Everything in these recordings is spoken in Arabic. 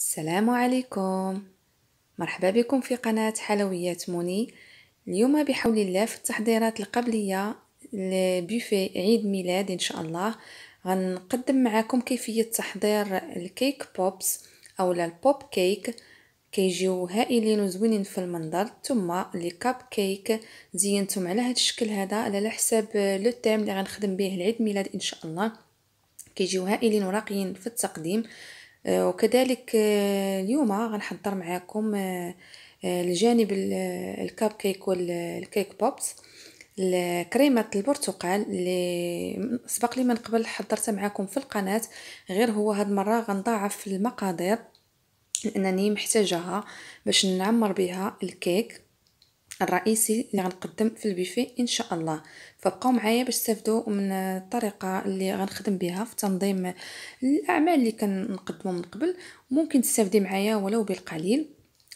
السلام عليكم مرحبا بكم في قناة حلويات موني اليوم بحول الله في التحضيرات القبلية لبوفي عيد ميلاد إن شاء الله غنقدم معكم كيفية تحضير الكيك بوبس أو البوب كيك كيجيو هائلين وزوينين في المنظر ثم لي كاب كيك زينتهم على هذا الشكل هذا على حساب لو تيم اللي غنخدم به العيد ميلاد ان شاء الله كيجيو هائلين وراقيين في التقديم آه آه، وكذلك آه، اليوم آه، غنحضر معاكم الجانب الكاب كيك والكيك بوبس كريمة البرتقال اللي سبق لي من قبل حضرتها معاكم في القناة غير هو هاد المرة غنضاعف المقادير لانني محتاجاها باش نعمر بها الكيك الرئيسي اللي غنقدم في البيفي ان شاء الله فبقاو معايا باش تستافدوا من الطريقه اللي غنخدم بها في تنظيم الاعمال اللي كنقدمهم من قبل ممكن تستافدي معايا ولو بالقليل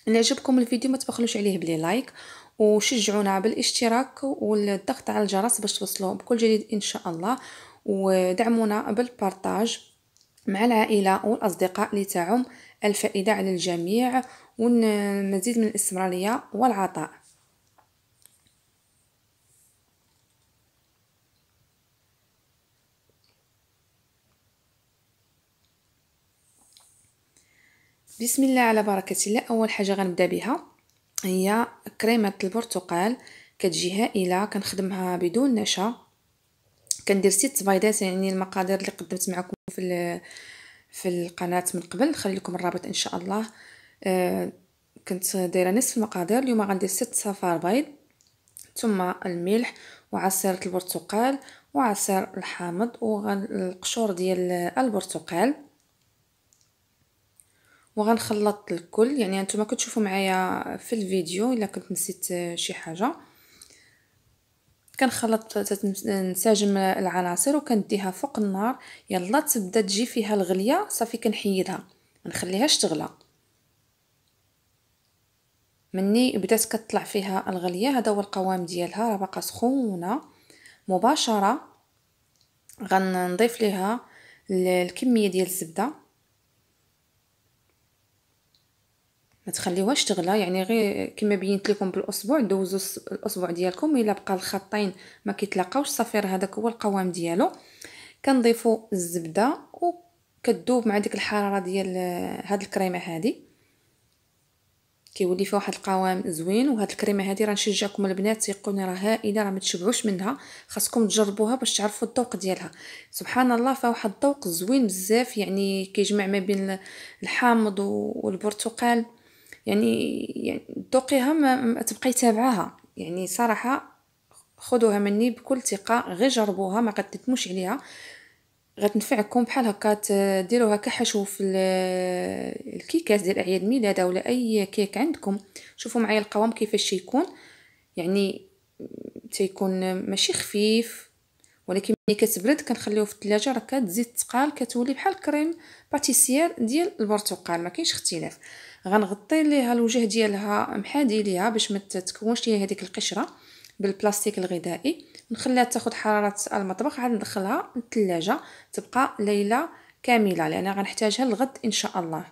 ان عجبكم الفيديو ما تبخلوش عليه بلي لايك وشجعونا بالاشتراك والضغط على الجرس باش توصلوا بكل جديد ان شاء الله ودعمونا بالبارطاج مع العائلة والأصدقاء لتعم الفائدة على الجميع والمزيد من الاستمرارية والعطاء بسم الله على بركه الله اول حاجه غنبدا بها هي كريمه البرتقال كتجي هائله كنخدمها بدون نشا كندير ست بيضات يعني المقادير اللي قدمت معكم في في القناه من قبل نخلي لكم الرابط ان شاء الله آه، كنت دايره نصف المقادير اليوم غندير ست صفار بيض ثم الملح وعصيره البرتقال وعصير الحامض والقشور ديال البرتقال وغنخلط الكل يعني هانتوما كتشوفوا معايا في الفيديو الا كنت نسيت شي حاجه كنخلط تنسجم العناصر وكنديها فوق النار يلا تبدا تجي فيها الغليه صافي كنحيدها ما نخليهاش تغلى مني بدات كتطلع فيها الغليه هذا هو القوام ديالها راه باقا سخونه مباشره غنضيف ليها الكميه ديال الزبده ما تخليوهاش تغلى يعني غير كما بينت لكم بالاسبوع دوزوا الاسبوع ديالكم الا بقى الخطين ما كيتلاقاوش راه هذاك هو القوام ديالو كنضيفوا الزبده وكتذوب مع ديك الحراره ديال هاد الكريمه هادي كيولي فيها واحد القوام زوين وهاد الكريمه هادي راه نشجعكم البنات تيقوني راه هائله راه ما تشبعوش منها خاصكم تجربوها باش تعرفوا الذوق ديالها سبحان الله فيها واحد الذوق زوين بزاف يعني كيجمع ما بين الحامض والبرتقال يعني, يعني توقيها ما تبقاي تابعاها يعني صراحه خذوها مني بكل ثقه غير جربوها ما قدتموش عليها غتنفعكم بحال هكا ديروها كحشو في الكيكات ديال اعياد ميلاد ولا اي كيك عندكم شوفوا معايا القوام كيفاش يكون يعني تيكون ماشي خفيف ولكن ملي كتبرد كنخليوه في الثلاجه راه كتزيد تقال كتولي بحال كريم باتيسير ديال البرتقال ما كاينش اختلاف غنغطي ليها الوجه ديالها محادي ليها باش ما تكونش ليها هذيك القشره بالبلاستيك الغذائي نخليها تاخذ حراره المطبخ عاد ندخلها للثلاجه تبقى ليله كامله لان غنحتاجها الغد ان شاء الله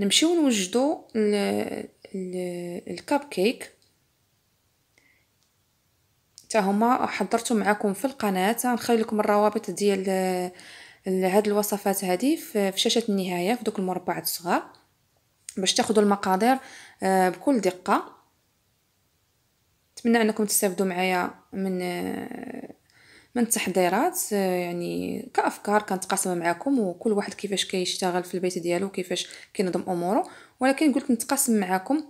نمشيو نوجدو الكاب كيك تا هما حضرتو معكم في القناه غنخلي لكم الروابط ديال هاد الوصفات هذه في شاشه النهايه في دوك المربعات الصغار باش تاخذوا المقادير آه، بكل دقه نتمنى انكم تستافدوا معايا من آه، من التحضيرات آه، يعني كافكار كنتقاسمها معكم وكل واحد كيفاش كيشتغل في البيت ديالو كيفاش كينظم اموره ولكن قلت نتقاسم معكم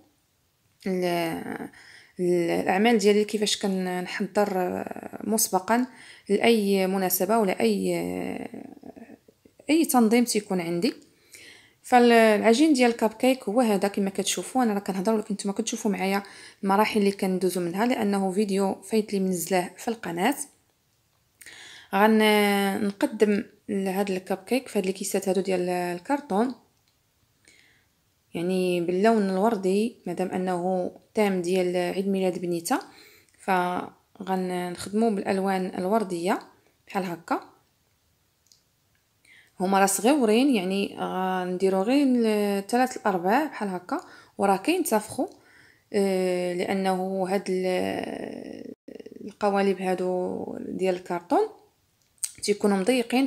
الاعمال ديالي كيفاش كنحضر مسبقا لاي مناسبه ولا اي اي تنظيم تيكون عندي فالعجين ديال الكاب كيك هو هذا كما كتشوفوا انا راه كنهضر ولكن نتوما كتشوفوا معايا المراحل اللي كندوزو منها لانه فيديو فايت لي منزلاه في القناه غنقدم لهاد الكاب كيك في هاد الكيسات هادو ديال الكرتون يعني باللون الوردي مادام انه تام ديال عيد ميلاد بنيته فغنخدمو بالالوان الورديه بحال هكا هما راه صغيورين يعني غنديرو آه، غير ثلاث الارباع بحال هكا وراه كينتفخوا آه، لانه هاد آه، القوالب هادو ديال الكرتون تيكونوا مضيقين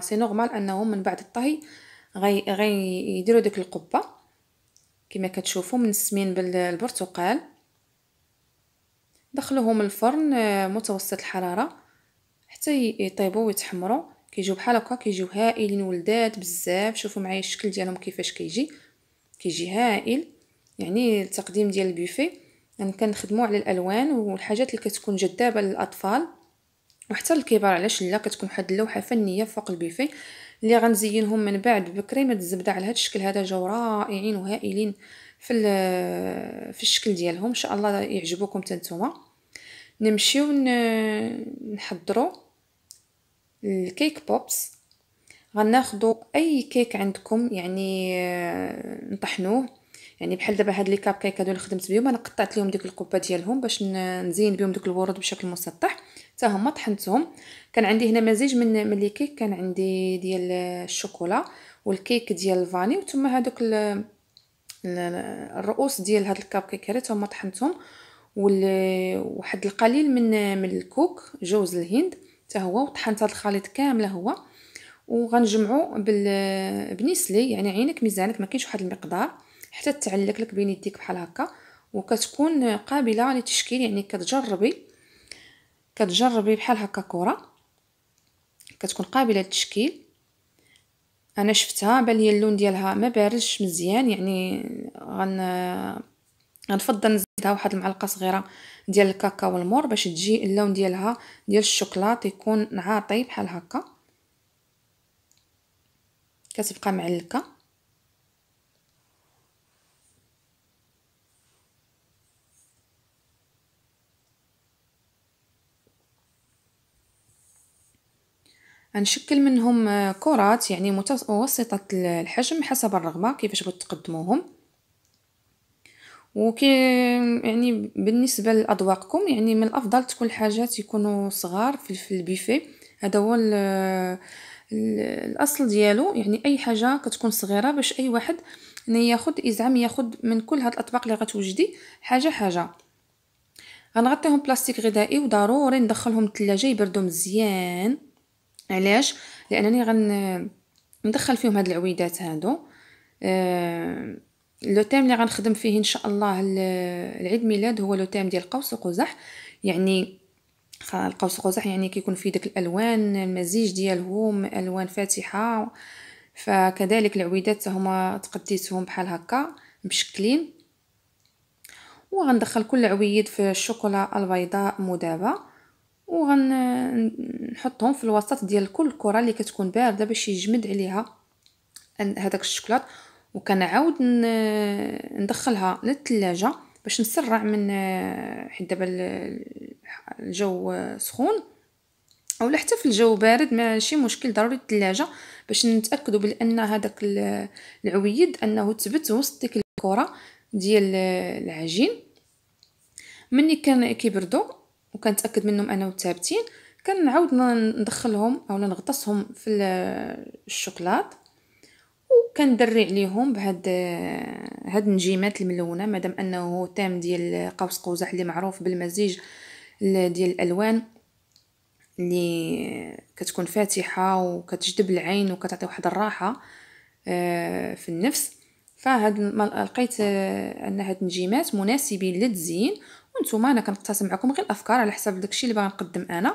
سي نورمال انهم من بعد الطهي غي غيديروا ديك القبه كما كتشوفوا منسمين بالبرتقال دخلوهم الفرن متوسط الحراره حتى يطيبوا ويتحمروا كيجيو بحال هكا كيجيو هائلين ولدات بزاف شوفوا معايا الشكل ديالهم كيفاش كيجي كيجي هائل يعني التقديم ديال البوفي يعني كنخدموا على الالوان والحاجات اللي كتكون جذابه للاطفال وحتى الكبار علاش لا كتكون واحد اللوحه فنيه فوق البوفي اللي غنزينهم من بعد بكري الزبده على هذا الشكل هذا جاو رائعين وهائلين في في الشكل ديالهم ان شاء الله يعجبوكم حتى نمشيو نحضروا الكيك بوبس غناخدو اي كيك عندكم يعني آه، نطحنوه يعني بحال دابا هاد لي كاب كيك هادو اللي خدمت بهم انا قطعت لهم ديك القبه ديالهم باش نزين بهم ديك الورود بشكل مسطح حتى هما طحنتهم كان عندي هنا مزيج من من لي كيك كان عندي ديال الشوكولا والكيك ديال الفاني وثم هادوك الرؤوس ديال هاد الكاب كيك هادو هما طحنتهم وواحد القليل من من الكوك جوز الهند حتى هو وطحنت هذا الخليط كامله هو وغنجمعو بال بنسلي يعني عينك ميزانك ما كاينش واحد المقدار حتى تعلق لك بين يديك بحال هكا وكتكون قابله لتشكيل يعني كتجربي كتجربي بحال هكا كره كتكون قابله للتشكيل انا شفتها بان لي اللون ديالها ما بارزش مزيان يعني غن غنفضل زدها واحد المعلقه صغيره ديال الكاكاو المر باش تجي اللون ديالها ديال الشوكولاط يكون عاطي بحال هكا كتبقى معلكه غنشكل منهم كرات يعني متوسطه الحجم حسب الرغبه كيفاش بغيتو تقدموهم وكي يعني بالنسبه لاذواقكم يعني من الافضل تكون الحاجات يكونوا صغار في البيفي هذا هو الاصل ديالو يعني اي حاجه كتكون صغيره باش اي واحد ياخذ يزعم ياخذ من كل هاد الاطباق اللي غتوجدي حاجه حاجه غنغطيهم بلاستيك غذائي وضروري ندخلهم الثلاجه يبردوا مزيان علاش لانني غندخل فيهم هاد العويدات هادو أه لو تيم اللي غنخدم فيه ان شاء الله العيد ميلاد هو لو تيم ديال قوس وقزح يعني القوس وقزح يعني كيكون فيه داك الالوان المزيج ديالهم الوان فاتحه فكذلك العويدات هما تقديتهم بحال هكا مشكلين وغندخل كل عويد في الشوكولا البيضاء مذابه وغنحطهم في الوسط ديال كل كره اللي كتكون بارده باش يجمد عليها هذاك الشوكولات وكنعاود ندخلها للثلاجة باش نسرع من آه، حيت دابا الجو آه، سخون اولا حتى في الجو بارد ماشي مشكل ضروري الثلاجه باش نتاكدوا بان هذاك العويد انه تبت وسط ديك الكره ديال آه، العجين مني كان كيبردوا وكنتاكد منهم انهم ثابتين كنعاود ندخلهم اولا نغطسهم في الشوكولاته كندري عليهم بهاد هاد النجيمات الملونه مادام انه تام ديال قوس قزح اللي معروف بالمزيج ديال الالوان اللي كتكون فاتحه وكتجذب العين وكتعطي واحد الراحه آه، في النفس فهاد لقيت آه، ان هاد النجيمات مناسبين للتزيين وانتم انا كنقتسم معكم غير الافكار على حسب داكشي اللي باغا نقدم انا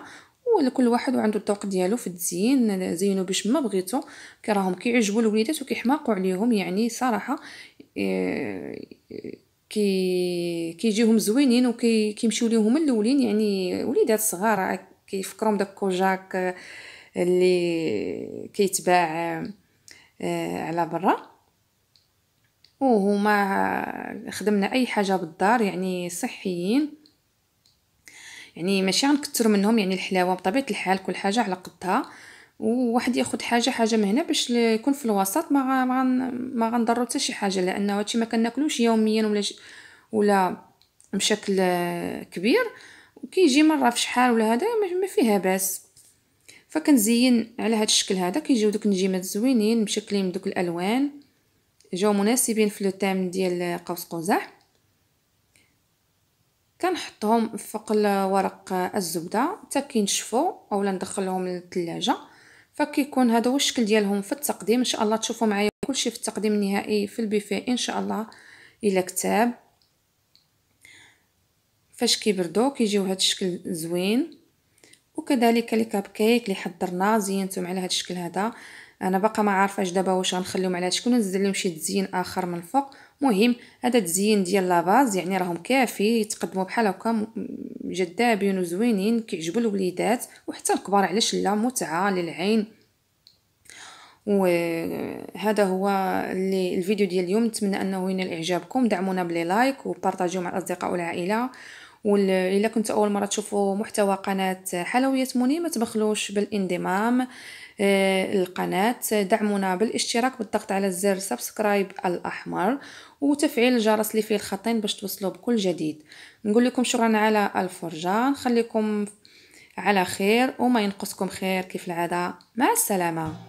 وكل واحد وعنده الذوق ديالو في التزيين زينو باش ما بغيتو كراهم كيعجبوا الوليدات وكيحماقوا عليهم يعني صراحه آه، كي كيجيهم زوينين وكيمشيو ليهم الاولين يعني وليدات صغار كيفكرهم داك كوجاك آه، اللي كيتباع آه، على برا وهما خدمنا اي حاجه بالدار يعني صحيين يعني ماشي غنكثر منهم يعني الحلاوه بطبيعه الحال كل حاجه على قدها وواحد ياخذ حاجه حاجه من هنا باش يكون في الوسط ما غن ما غنضرو حتى شي حاجه لانه هادشي ما كناكلوش يوميا ولا ولا بشكل آه، كبير وكيجي مره في شحال ولا هذا ما فيها باس فكنزين على هذا الشكل هذا كيجيو دوك النجيمات زوينين مشكلين بدوك الالوان جاو مناسبين في لو تام ديال قوس قزح كنحطهم فوق الورق الزبده حتى كينشفوا اولا ندخلهم للثلاجه فكيكون هذا هو الشكل ديالهم في التقديم ان شاء الله تشوفوا معايا كلشي في التقديم النهائي في البوفيه ان شاء الله الى كتاب فاش كيبردوا كيجيو هذا الشكل زوين وكذلك الكاب كيك اللي حضرنا زينتهم على هذا الشكل هذا انا باقا ما عارفه اش دابا واش غنخليهم على هذا الشكل ونزل لهم شي تزيين اخر من الفوق مهم هذا التزيين ديال لاباز يعني راهم كافي يتقدموا بحال هكا جذابين وزوينين كيعجبوا الوليدات وحتى الكبار علاش لا متعه للعين وهذا هو اللي الفيديو ديال اليوم نتمنى انه ينال اعجابكم دعمونا بلي لايك وبارطاجيو مع الاصدقاء والعائله وإلا كنت أول مرة تشوفوا محتوى قناة حلويات موني ما تبخلوش بالاندمام القناة دعمونا بالاشتراك بالضغط على الزر سبسكرايب الأحمر وتفعيل الجرس اللي فيه الخطين باش توصلوا بكل جديد نقول لكم شكرا على الفرجة نخليكم على خير وما ينقصكم خير كيف العادة مع السلامة